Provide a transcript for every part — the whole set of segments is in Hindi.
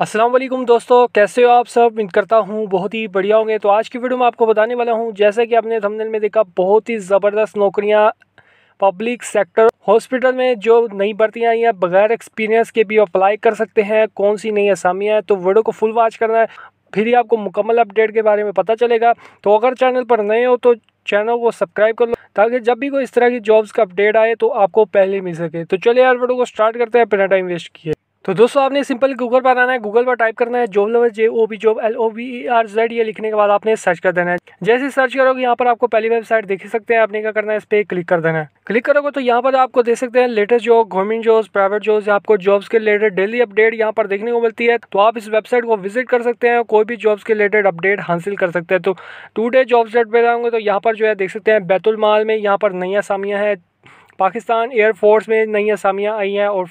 असलम दोस्तों कैसे हो आप सब उम्मीद करता हूँ बहुत ही बढ़िया होंगे तो आज की वीडियो में आपको बताने वाला हूँ जैसे कि आपने थंबनेल में देखा बहुत ही ज़बरदस्त नौकरियाँ पब्लिक सेक्टर हॉस्पिटल में जो नई भर्तियाँ आई हैं बगैर एक्सपीरियंस के भी अप्लाई कर सकते हैं कौन सी नई असामियाँ हैं तो वीडियो को फुल वॉच करना है फिर ही आपको मुकम्मल अपडेट के बारे में पता चलेगा तो अगर चैनल पर नए हो तो चैनल को सब्सक्राइब कर लो ताकि जब भी कोई इस तरह की जॉब्स का अपडेट आए तो आपको पहले मिल सके तो चलिए यार वीडियो को स्टार्ट करते हैं बिना टाइम वेस्ट किए तो दोस्तों आपने सिंपल गूगल पर आना है गूगल पर टाइप करना है job lover J O B job L O B E R Z ये लिखने के बाद आपने सर्च कर देना है जैसे सर्च करोगे यहाँ पर आपको पहली वेबसाइट देख सकते हैं आपने क्या करना है इस पर क्लिक कर देना है क्लिक करोगे तो यहाँ पर आपको देख सकते हैं latest job government jobs private job आपको जॉब्स के रिलेटेड डेली अपडेट यहाँ पर देखने को मिलती है तो आप इस वेबसाइट को विजिट कर सकते हैं कोई भी जॉब्स के रिलेटेड अपडेट हासिल कर सकते हैं तो टू डे जॉब डेट पर जाओगे तो यहाँ पर जो है देख सकते हैं बैतुल माल में यहाँ पर नई आसामियाँ हैं पाकिस्तान एयरफोर्स में नई आसामियाँ आई हैं और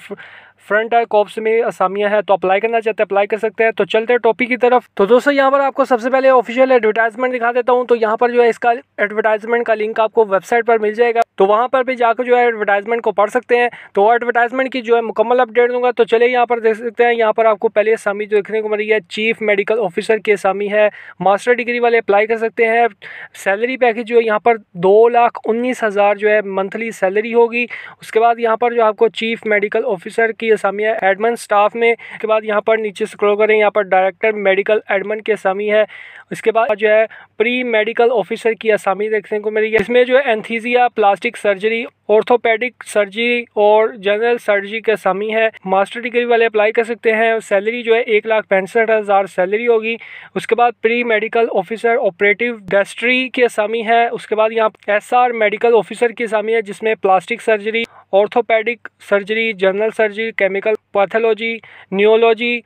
फ्रंट और कॉप्स में असामियाँ हैं तो अप्लाई करना चाहते हैं अप्लाई कर सकते हैं तो चलते हैं टॉपिक की तरफ तो दोस्तों यहाँ पर आपको सबसे पहले ऑफिशियल एडवर्टाइजमेंट दिखा देता हूँ तो यहाँ पर जो है इसका एडवर्टाइजमेंट का लिंक आपको वेबसाइट पर मिल जाएगा तो वहाँ पर भी जाकर जो है एडवर्टाइजमेंट को पढ़ सकते हैं तो एडवर्टाइजमेंट की जो है मुकम्मल अपडेट दूंगा तो चलिए यहाँ पर देख सकते हैं यहाँ पर आपको पहले असामी जो देखने को मिल रही है चीफ मेडिकल ऑफिसर की असामी है मास्टर डिग्री वाले अप्लाई कर सकते हैं सैलरी पैकेज जो है यहाँ पर दो लाख उन्नीस हज़ार जो है मंथली सैलरी होगी उसके बाद यहाँ पर जो आपको चीफ मेडिकल ऑफिसर की असामी है एडमन स्टाफ में उसके बाद यहाँ पर नीचे स्क्रॉल करें यहाँ पर डायरेक्टर मेडिकल एडमन की असामी है उसके बाद जो है प्री मेडिकल ऑफिसर की असामी देखने को मिली है इसमें जो है anaesthesia plastic surgery orthopaedic surgery और जनरल सर्जरी के समी है मास्टर डिग्री वाले अप्लाई कर सकते हैं सैलरी जो है एक लाख पैंसठ हज़ार सैलरी होगी उसके बाद प्री मेडिकल ऑफिसर ऑपरेटिव डेस्ट्री की असामी है उसके बाद यहाँ एस आर मेडिकल ऑफिसर की असामी है जिसमें plastic surgery orthopaedic surgery general surgery chemical pathology neurology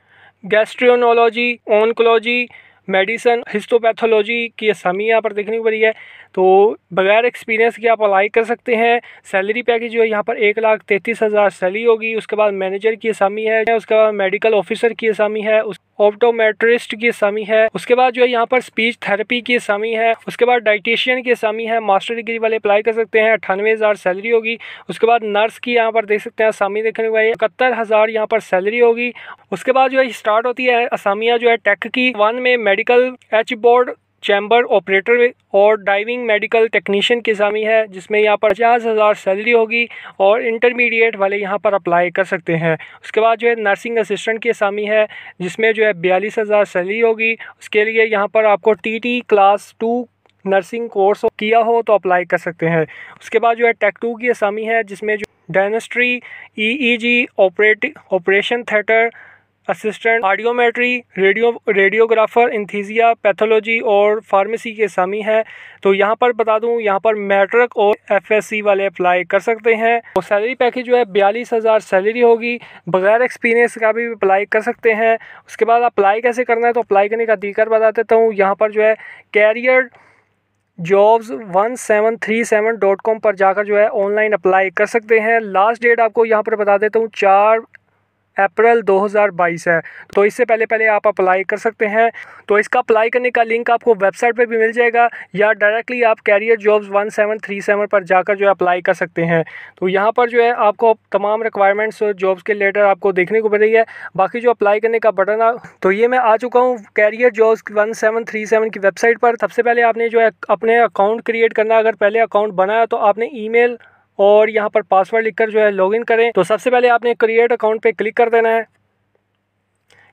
gastroenterology oncology medicine histopathology की समी यहाँ पर देखने को मिली है तो बग़ैर एक्सपीरियंस के आप अप्लाई कर सकते हैं सैलरी पैकेज जो है यहाँ पर एक लाख तैंतीस हज़ार सैलरी होगी उसके बाद मैनेजर की असामी है उसके बाद मेडिकल ऑफिसर की असामी है उस ऑप्टोमेट्रिस्ट की असामी है उसके बाद जो है यहाँ पर स्पीच थेरेपी की असामी है उसके बाद डाइटिशियन की असामी है मास्टर डिग्री वाले अप्लाई कर सकते हैं अठानवे हज़ार सैलरी होगी उसके बाद नर्स की यहाँ पर देख सकते हैं असामी देखने को इकहत्तर हज़ार यहाँ पर सैलरी होगी उसके बाद जो है स्टार्ट होती है असामियाँ जो है टेक की वन में medical H board chamber operator और ड्राइविंग मेडिकल टेक्नीशियन की शामिल है जिसमें यहाँ पर पचास हज़ार सैलरी होगी और इंटरमीडिएट वाले यहाँ पर अप्लाई कर सकते हैं उसके बाद जो है नर्सिंग असिस्टेंट की शामिल है जिसमें जो है बयालीस हज़ार सैलरी होगी उसके लिए यहाँ पर आपको TT class to nursing course किया हो तो अप्लाई कर सकते हैं उसके बाद जो है टेक टू की असामी है जिसमें जो डेनेस्ट्री जी operating operation theatre assistant audiometry radio radiographer anaesthesia pathology और फार्मेसी के सामी है तो यहाँ पर बता दूँ यहाँ पर मैट्रिक और एफएससी वाले अप्लाई कर सकते हैं और सैलरी पैकेज जो है बयालीस हज़ार सैलरी होगी बगैर एक्सपीरियंस का भी अप्लाई कर सकते हैं उसके बाद अप्लाई कैसे करना है तो अप्लाई करने का दीकर बता देता हूँ यहाँ पर जो है career jobs one seven three seven dot com पर जाकर जो है ऑनलाइन अप्लाई कर सकते हैं लास्ट डेट आपको यहाँ पर बता देता हूँ चार अप्रैल 2022 है तो इससे पहले पहले आप अप्लाई कर सकते हैं तो इसका अप्लाई करने का लिंक आपको वेबसाइट पर भी मिल जाएगा या डायरेक्टली आप career jobs one seven three seven पर जाकर जो है अप्लाई कर सकते हैं तो यहाँ पर जो है आपको तमाम रिक्वायरमेंट्स जॉब्स के लेटर आपको देखने को मिल रही है बाकी जो अप्लाई करने का बटन तो ये मैं आ चुका हूँ career jobs one seven three seven की वेबसाइट पर सबसे पहले आपने जो है अपने अकाउंट क्रिएट करना अगर पहले अकाउंट बनाया तो आपने मेल और यहाँ पर पासवर्ड लिखकर जो है लॉगिन करें तो सबसे पहले आपने क्रिएट अकाउंट पे क्लिक कर देना है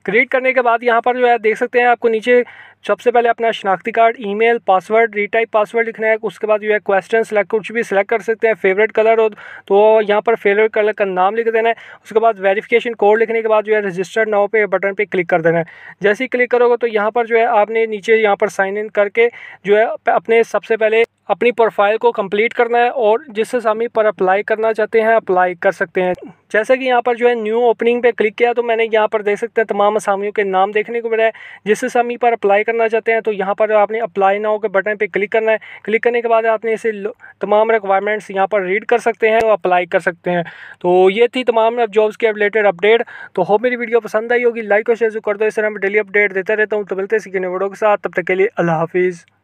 क्रिएट करने के बाद यहाँ पर जो है देख सकते हैं आपको नीचे सबसे पहले अपना शनाख्ती card email password retype password लिखना है उसके बाद जो है क्वेश्चन सेलेक्ट कुछ भी सिलेक्ट कर सकते हैं फेवरेट कलर हो तो यहाँ पर फेवरेट कलर का नाम लिख देना है उसके बाद वेरिफिकेशन कोड लिखने के बाद जो है रजिस्टर्ड नाव पे बटन पे क्लिक कर देना है जैसे ही क्लिक करोगे तो यहाँ पर जो है आपने नीचे यहाँ पर साइन इन करके जो है अपने सबसे पहले अपनी प्रोफाइल को कंप्लीट करना है और जिस सामी पर अप्लाई करना चाहते हैं अप्लाई कर सकते हैं जैसे कि यहाँ पर जो है न्यू ओपनिंग पे क्लिक किया तो मैंने यहाँ पर देख सकते हैं तमाम असामियों के नाम देखने को मिला है जिस सामी पर अप्लाई करना चाहते हैं तो यहाँ पर आपने अप्लाई नाउ के बटन पे क्लिक करना है क्लिक करने के बाद आपने इसे तमाम रिक्वायरमेंट्स यहाँ पर रीड कर सकते हैं और अप्लाई कर सकते हैं तो ये थी तमाम जॉब्स के रिलेटेड अपडेट तो हो मेरी वीडियो पसंद आई होगी लाइक और शेयर कर दो इस तरह मैं डेली अपडेट देता रहता हूँ तो मिलते सीखने वीडियो के साथ तब तक के लिए अल्लाह हाफिज़